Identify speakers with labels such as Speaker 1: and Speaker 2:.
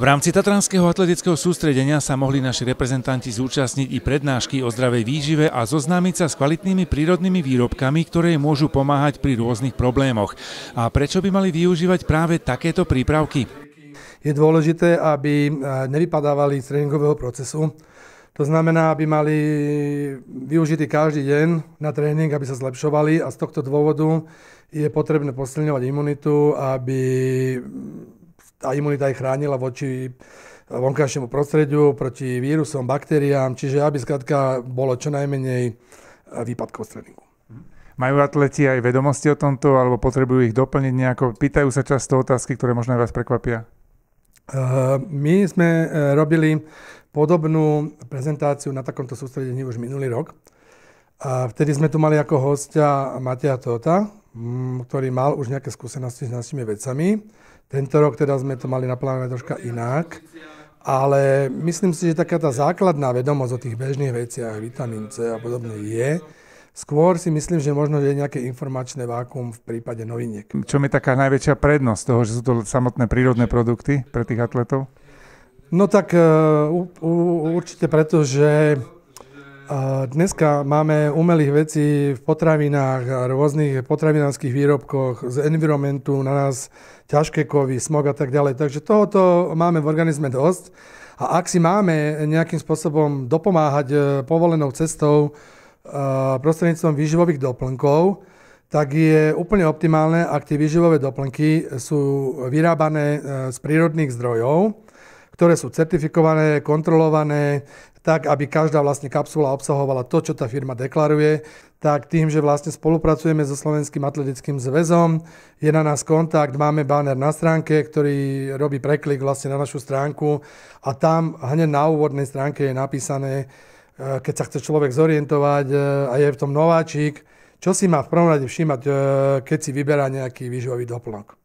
Speaker 1: V rámci Tatranského atletického sústredenia sa mohli naši reprezentanti zúčastniť i prednášky o zdravej výžive a zoznámiť sa s kvalitnými prírodnými výrobkami, ktoré môžu pomáhať pri rôznych problémoch. A prečo by mali využívať práve takéto prípravky?
Speaker 2: Je dôležité, aby e, nevypadávali z tréningového procesu. To znamená, aby mali využitý každý deň na tréning, aby sa zlepšovali a z tohto dôvodu je potrebné posilňovať imunitu, aby tá imunita ich chránila voči vonkajšiemu prostrediu, proti vírusom, baktériám, čiže aby skladka bolo čo najmenej e, výpadkov z tréningu.
Speaker 3: Majú atleti aj vedomosti o tomto, alebo potrebujú ich doplniť nejako? Pýtajú sa často otázky, ktoré možno aj vás prekvapia. E,
Speaker 2: my sme e, robili podobnú prezentáciu na takomto sústredení už minulý rok. vtedy sme tu mali ako hostia Matia Tota, Mm, ktorý mal už nejaké skúsenosti s našimi vecami. Tento rok teda sme to mali naplánované troška inak, ale myslím si, že taká tá základná vedomosť o tých bežných veciach, vitamín C a podobne je. Skôr si myslím, že možno je nejaké informačné vákum v prípade noviniek.
Speaker 3: Čo je taká najväčšia prednosť toho, že sú to samotné prírodné produkty pre tých atletov?
Speaker 2: No tak uh, určite preto, že Dneska máme umelých vecí v potravinách a rôznych potravinárskych výrobkoch z environmentu, na nás ťažké kovy, smog a tak ďalej. Takže tohoto máme v organizme dosť. A ak si máme nejakým spôsobom dopomáhať e, povolenou cestou e, prostredníctvom výživových doplnkov, tak je úplne optimálne, ak tie výživové doplnky sú vyrábané e, z prírodných zdrojov ktoré sú certifikované, kontrolované, tak aby každá vlastne kapsula obsahovala to, čo tá firma deklaruje, tak tým, že vlastne spolupracujeme so Slovenským atletickým zväzom, je na nás kontakt, máme banner na stránke, ktorý robí preklik vlastne na našu stránku a tam hneď na úvodnej stránke je napísané, e, keď sa chce človek zorientovať e, a je v tom nováčik, čo si má v prvom rade všímať, e, keď si vyberá nejaký výživový doplnok.